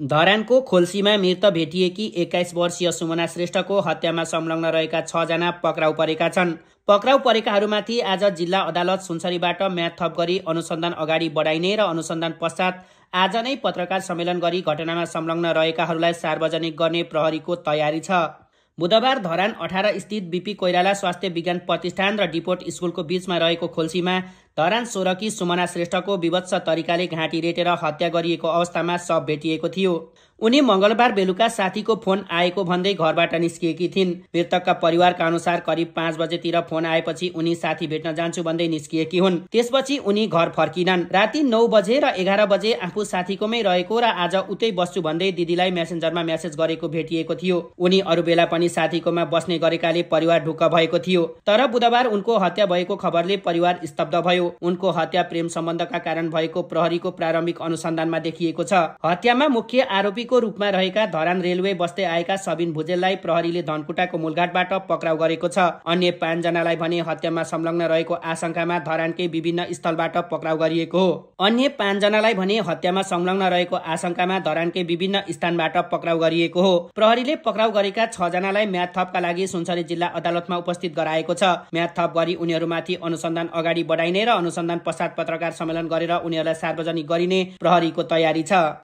धरानको खोल्सीमा मृत भेटिएकी एक्काइस वर्षीय सुमना श्रेष्ठको हत्यामा संलग्न रहेका छजना पक्राउ परेका छन् पक्राउ परेकाहरूमाथि आज जिल्ला अदालत सुनसरीबाट म्याद थप गरी अनुसन्धान अगाडि बढाइने र अनुसन्धान पश्चात आज नै पत्रकार सम्मेलन गरी घटनामा संलग्न रहेकाहरूलाई सार्वजनिक गर्ने प्रहरीको तयारी छ बुधबार धरान अठार स्थित बिपी कोइराला स्वास्थ्य विज्ञान प्रतिष्ठान र डिपोट स्कुलको बीचमा रहेको खोल्सीमा धरान सोरकी सुमना श्रेष्ठको विवत्स तरिकाले घाँटी रेटेर हत्या गरिएको अवस्थामा सब भेटिएको थियो उनी मंगलबार बेलुका साथीको फोन आएको भन्दै घरबाट निस्किएकी थिइन् मृतकका परिवारका अनुसार करिब पाँच बजेतिर फोन आएपछि उनी साथी भेट्न जान्छु भन्दै निस्किएकी हुन् त्यसपछि उनी घर फर्किनन् राति नौ बजे र एघार बजे आफू साथीकोमै रहेको र आज उतै बस्छु भन्दै दिदीलाई मेसेन्जरमा म्यासेज गरेको भेटिएको थियो उनी अरू बेला पनि साथीकोमा बस्ने गरेकाले परिवार ढुक्क भएको थियो तर बुधबार उनको हत्या भएको खबरले परिवार स्तब्ध भयो गर्यो उनको हत्या प्रेम सम्बन्धका कारण भएको प्रहरीको प्रारम्भिक अनुसन्धानमा देखिएको छ हत्यामा मुख्य आरोपीको रूपमा रहेका धरान रेलवे बस्दै आएका सबिन भुजेललाई प्रहरीले धनकुटाको मूलघाटबाट पक्राउ गरेको छ अन्य पाँचजनालाई भने हत्यामा संलग्न रहेको आशंकामा धरानकै विभिन्न स्थलबाट पक्राउ गरिएको हो अन्य पाँचजनालाई भने हत्यामा संलग्न रहेको आशंकामा धरानकै विभिन्न स्थानबाट पक्राउ गरिएको हो प्रहरीले पक्राउ गरेका छ जनालाई म्याद थपका लागि सुनसरी जिल्ला अदालतमा उपस्थित गराएको छ म्याद थप गरी उनीहरूमाथि अनुसन्धान अगाडि बढाइने र अनुसन्धान पश्चात पत्रकार सम्मेलन गरेर उनीहरूलाई सार्वजनिक गरिने प्रहरीको तयारी छ